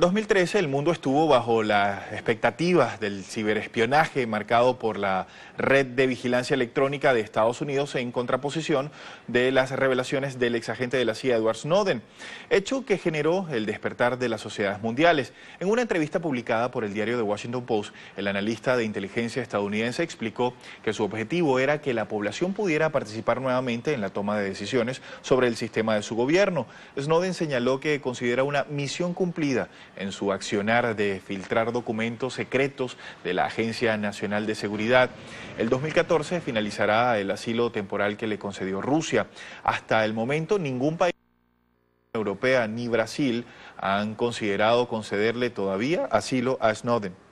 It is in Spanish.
2013 el mundo estuvo bajo las expectativas del ciberespionaje marcado por la red de vigilancia electrónica de Estados Unidos en contraposición de las revelaciones del exagente de la CIA Edward Snowden, hecho que generó el despertar de las sociedades mundiales. En una entrevista publicada por el diario The Washington Post, el analista de inteligencia estadounidense explicó que su objetivo era que la población pudiera participar nuevamente en la toma de decisiones sobre el sistema de su gobierno. Snowden señaló que considera una misión cumplida en su accionar de filtrar documentos secretos de la Agencia Nacional de Seguridad. El 2014 finalizará el asilo temporal que le concedió Rusia. Hasta el momento ningún país europeo ni Brasil han considerado concederle todavía asilo a Snowden.